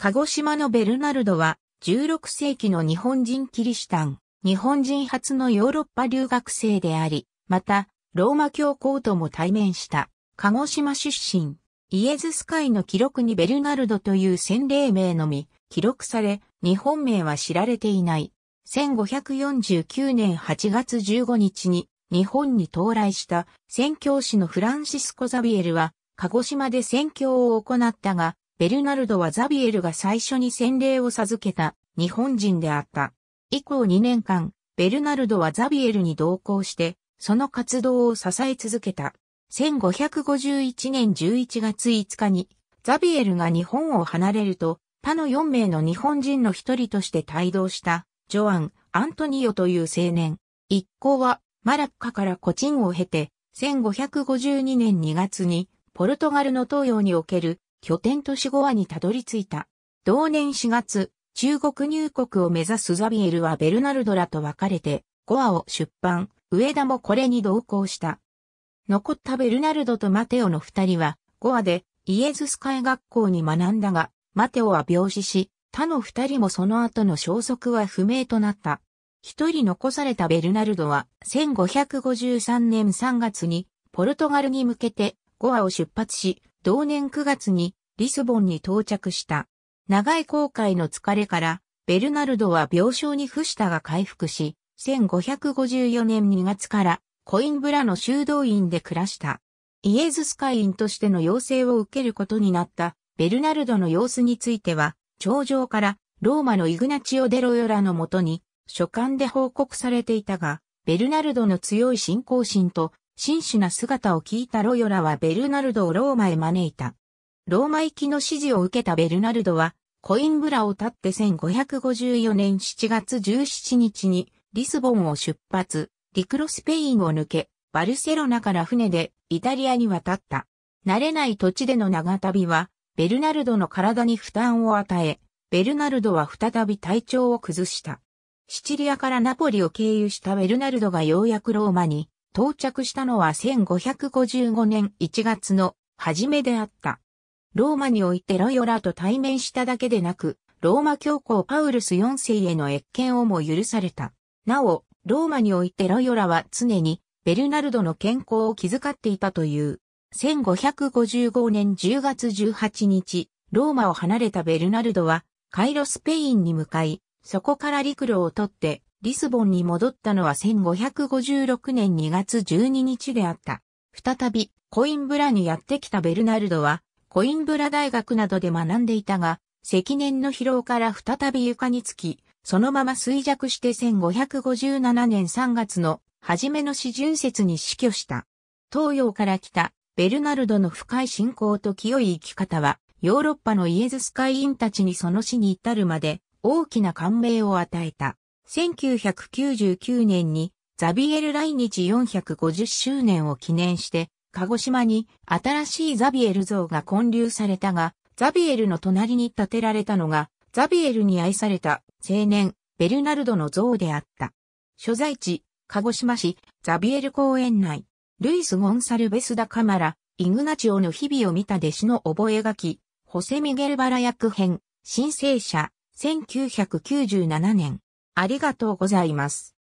鹿児島のベルナルドは、16世紀の日本人キリシタン、日本人初のヨーロッパ留学生であり、また、ローマ教皇とも対面した、鹿児島出身、イエズス会の記録にベルナルドという洗礼名のみ、記録され、日本名は知られていない。1549年8月15日に、日本に到来した宣教師のフランシスコ・ザビエルは、鹿児島で宣教を行ったが、ベルナルドはザビエルが最初に洗礼を授けた日本人であった。以降2年間、ベルナルドはザビエルに同行して、その活動を支え続けた。1551年11月5日に、ザビエルが日本を離れると、他の4名の日本人の一人として帯同した、ジョアン・アントニオという青年。一行は、マラッカからコチンを経て、1552年2月に、ポルトガルの東洋における拠点都市ゴアにたどり着いた。同年4月、中国入国を目指すザビエルはベルナルドらと別れて、ゴアを出版、上田もこれに同行した。残ったベルナルドとマテオの二人は、ゴアでイエズス会学校に学んだが、マテオは病死し、他の二人もその後の消息は不明となった。一人残されたベルナルドは、1553年3月に、ポルトガルに向けて、ゴアを出発し、同年9月にリスボンに到着した。長い航海の疲れから、ベルナルドは病床に伏したが回復し、1554年2月からコインブラの修道院で暮らした。イエズス会員としての要請を受けることになったベルナルドの様子については、頂上からローマのイグナチオ・デロヨラのもとに書簡で報告されていたが、ベルナルドの強い信仰心と真摯な姿を聞いたロヨラはベルナルドをローマへ招いた。ローマ行きの指示を受けたベルナルドは、コインブラを立って1554年7月17日にリスボンを出発、陸路スペインを抜け、バルセロナから船でイタリアに渡った。慣れない土地での長旅は、ベルナルドの体に負担を与え、ベルナルドは再び体調を崩した。シチリアからナポリを経由したベルナルドがようやくローマに到着したのは1555年1月の初めであった。ローマにおいてロヨラと対面しただけでなく、ローマ教皇パウルス4世への越見をも許された。なお、ローマにおいてロヨラは常にベルナルドの健康を気遣っていたという。1555年10月18日、ローマを離れたベルナルドは、カイロスペインに向かい、そこから陸路を取って、リスボンに戻ったのは1556年2月12日であった。再び、コインブラにやってきたベルナルドは、コインブラ大学などで学んでいたが、積年の疲労から再び床につき、そのまま衰弱して1557年3月の初めの始巡節に死去した。東洋から来たベルナルドの深い信仰と清い生き方は、ヨーロッパのイエズス会員たちにその死に至るまで大きな感銘を与えた。1999年にザビエル来日450周年を記念して、鹿児島に新しいザビエル像が建立されたが、ザビエルの隣に建てられたのが、ザビエルに愛された青年、ベルナルドの像であった。所在地、鹿児島市、ザビエル公園内、ルイス・ゴンサルベス・ダ・カマラ、イグナチオの日々を見た弟子の覚書、ホセ・ミゲル・バラ役編、申請者、1997年。ありがとうございます。